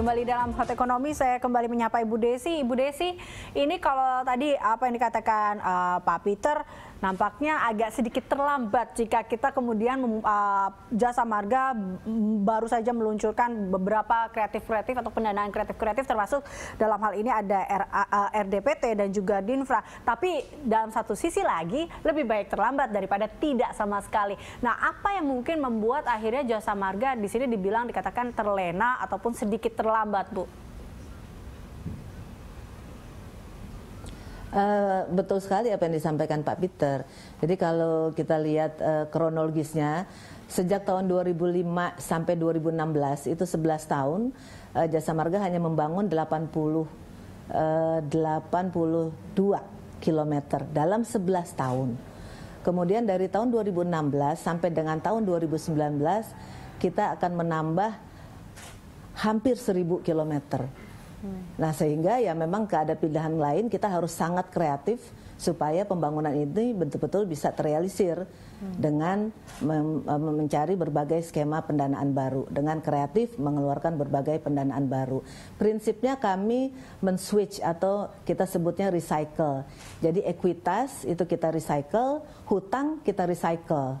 Kembali dalam Hot Ekonomi, saya kembali menyapa Ibu Desi. Ibu Desi, ini kalau tadi apa yang dikatakan uh, Pak Peter, nampaknya agak sedikit terlambat jika kita kemudian uh, jasa marga baru saja meluncurkan beberapa kreatif-kreatif atau pendanaan kreatif-kreatif termasuk dalam hal ini ada R, uh, eh, RDPT dan juga Dinfra. Tapi dalam satu sisi lagi, lebih baik terlambat daripada tidak sama sekali. Nah, apa yang mungkin membuat akhirnya jasa marga di sini dibilang dikatakan terlena ataupun sedikit terlambat lambat Bu? Uh, betul sekali apa yang disampaikan Pak Peter. Jadi kalau kita lihat uh, kronologisnya, sejak tahun 2005 sampai 2016 itu 11 tahun uh, Jasa Marga hanya membangun 80 uh, 82 km dalam 11 tahun. Kemudian dari tahun 2016 sampai dengan tahun 2019 kita akan menambah hampir seribu kilometer. Nah sehingga ya memang keadaan pilihan lain kita harus sangat kreatif supaya pembangunan ini betul-betul bisa terrealisir dengan e, mencari berbagai skema pendanaan baru dengan kreatif mengeluarkan berbagai pendanaan baru. Prinsipnya kami men-switch atau kita sebutnya recycle. Jadi ekuitas itu kita recycle, hutang kita recycle.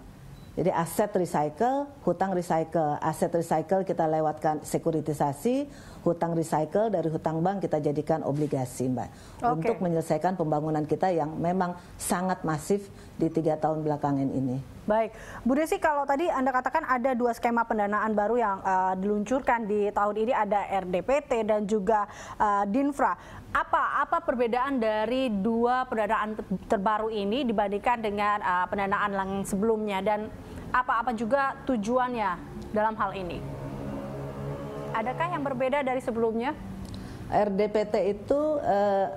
Jadi aset recycle, hutang recycle. Aset recycle kita lewatkan sekuritisasi, hutang recycle dari hutang bank kita jadikan obligasi, Mbak. Okay. Untuk menyelesaikan pembangunan kita yang memang sangat masif di tiga tahun belakangan ini. Baik, Bu Desi kalau tadi Anda katakan ada dua skema pendanaan baru yang uh, diluncurkan di tahun ini ada RDPT dan juga uh, Dinfra. Apa apa perbedaan dari dua pendanaan terbaru ini dibandingkan dengan uh, pendanaan yang sebelumnya dan apa-apa juga tujuannya dalam hal ini? Adakah yang berbeda dari sebelumnya? RDPT itu eh,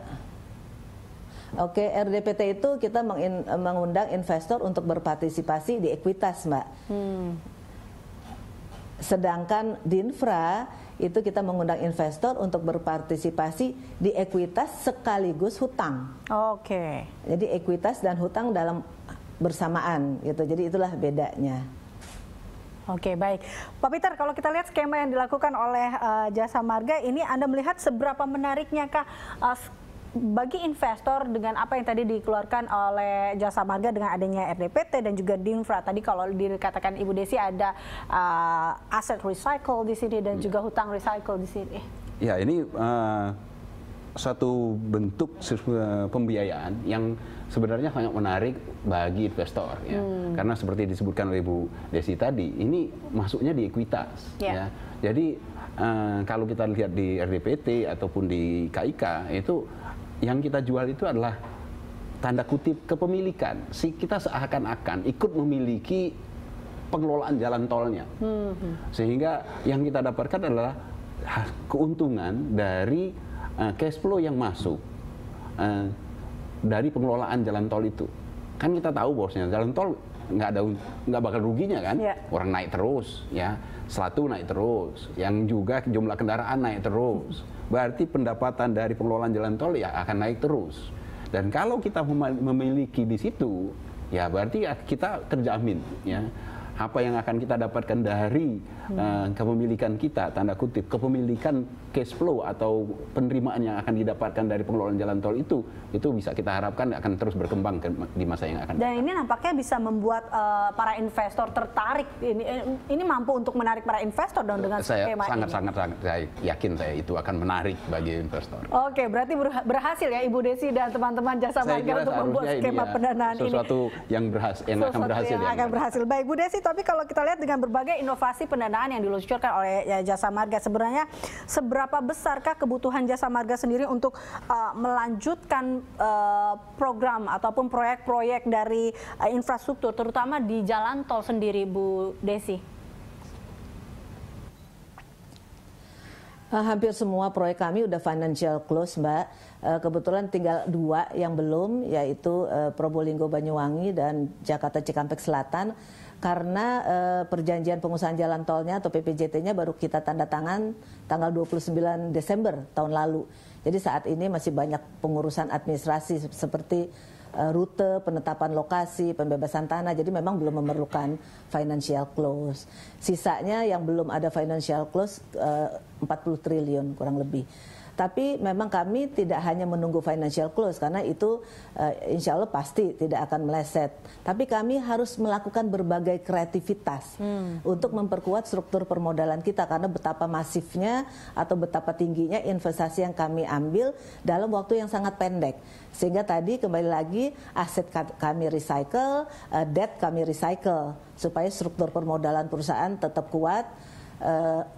Oke, okay, RDPT itu kita mengin, mengundang investor untuk berpartisipasi di ekuitas, Mbak. Hmm. Sedangkan di infra itu kita mengundang investor untuk berpartisipasi di ekuitas sekaligus hutang. Oke. Okay. Jadi ekuitas dan hutang dalam bersamaan gitu. Jadi itulah bedanya. Oke baik, Pak Peter kalau kita lihat skema yang dilakukan oleh uh, Jasa Marga ini Anda melihat seberapa menariknya kah eh, uh, bagi investor dengan apa yang tadi dikeluarkan oleh Jasa Marga dengan adanya RDPT dan juga Dinfra tadi kalau dikatakan Ibu Desi ada uh, aset recycle di sini dan hmm. juga hutang recycle di sini. Ya ini uh, satu bentuk eh, pembiayaan yang sebenarnya sangat menarik bagi investor ya. Hmm. Karena seperti disebutkan oleh Bu Desi tadi, ini masuknya di ekuitas yeah. ya. Jadi eh, kalau kita lihat di RDPT ataupun di KIK itu yang kita jual itu adalah tanda kutip kepemilikan. Si kita seakan-akan ikut memiliki pengelolaan jalan tolnya. Hmm. hmm. Sehingga yang kita dapatkan adalah keuntungan dari uh, cash flow yang masuk uh, dari pengelolaan jalan tol itu. Kan kita tahu bosnya jalan tol nggak ada nggak bakal ruginya kan ya. orang naik terus ya satu naik terus yang juga jumlah kendaraan naik terus berarti pendapatan dari pengelolaan jalan tol ya akan naik terus dan kalau kita memiliki di situ ya berarti kita terjamin ya apa yang akan kita dapatkan dari hmm. uh, kepemilikan kita tanda kutip kepemilikan cash flow atau penerimaan yang akan didapatkan dari pengelolaan jalan tol itu itu bisa kita harapkan akan terus berkembang ke, di masa yang akan datang. dan ini nampaknya bisa membuat uh, para investor tertarik ini eh, ini mampu untuk menarik para investor dong dengan saya skema sangat, ini. sangat sangat saya yakin saya itu akan menarik bagi investor oke berarti berhasil ya Ibu Desi dan teman-teman jasa marga untuk membuat skema ya, pendanaan sesuatu ini sesuatu yang berhasil yang sesuatu ya, akan berhasil yang akan berhasil baik Bu Desi tapi kalau kita lihat dengan berbagai inovasi pendanaan yang diluncurkan oleh ya, jasa marga sebenarnya seberapa besarkah kebutuhan jasa marga sendiri untuk uh, melanjutkan uh, program ataupun proyek-proyek dari uh, infrastruktur terutama di jalan tol sendiri Bu Desi? Hampir semua proyek kami udah financial close, Mbak. Eh, kebetulan tinggal dua yang belum, yaitu eh, Probolinggo Banyuwangi dan Jakarta Cikampek Selatan. Karena eh, perjanjian pengusahaan jalan tolnya atau PPJT-nya baru kita tanda tangan tanggal 29 Desember tahun lalu. Jadi saat ini masih banyak pengurusan administrasi seperti Eh, rute, penetapan lokasi, pembebasan tanah. Jadi memang belum memerlukan financial close. Sisanya yang belum ada financial close eh, 40 triliun kurang lebih. Tapi memang kami tidak hanya menunggu financial close karena itu uh, insya Allah pasti tidak akan meleset. Tapi kami harus melakukan berbagai kreativitas hmm. untuk memperkuat struktur permodalan kita karena betapa masifnya atau betapa tingginya investasi yang kami ambil dalam waktu yang sangat pendek. Sehingga tadi kembali lagi aset kami recycle, uh, debt kami recycle supaya struktur permodalan perusahaan tetap kuat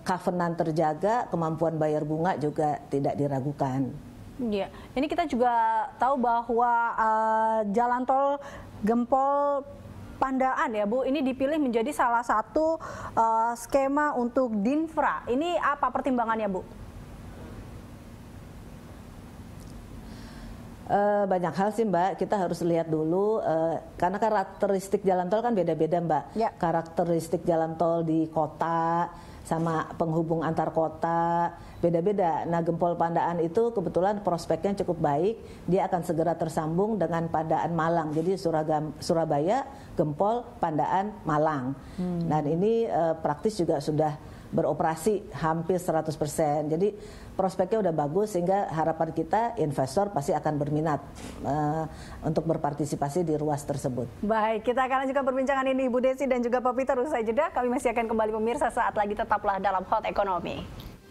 kavenan eh, uh, terjaga, kemampuan bayar bunga juga tidak diragukan. Iya, ini kita juga tahu bahwa uh, jalan tol Gempol Pandaan ya Bu, ini dipilih menjadi salah satu uh, skema untuk Dinfra. Ini apa pertimbangannya Bu? Uh, banyak hal sih Mbak, kita harus lihat dulu uh, karena karakteristik jalan tol kan beda-beda Mbak. Ya. Karakteristik jalan tol di kota sama penghubung antar kota beda-beda. Nah, Gempol Pandaan itu kebetulan prospeknya cukup baik, dia akan segera tersambung dengan Pandaan Malang. Jadi Suragam, Surabaya, Gempol, Pandaan, Malang. Hmm. Dan ini uh, praktis juga sudah beroperasi hampir 100%. Jadi prospeknya udah bagus sehingga harapan kita investor pasti akan berminat uh, untuk berpartisipasi di ruas tersebut. Baik, kita akan lanjutkan perbincangan ini Ibu Desi dan juga Pak Peter usai jeda. Kami masih akan kembali pemirsa saat lagi tetaplah dalam Hot Ekonomi.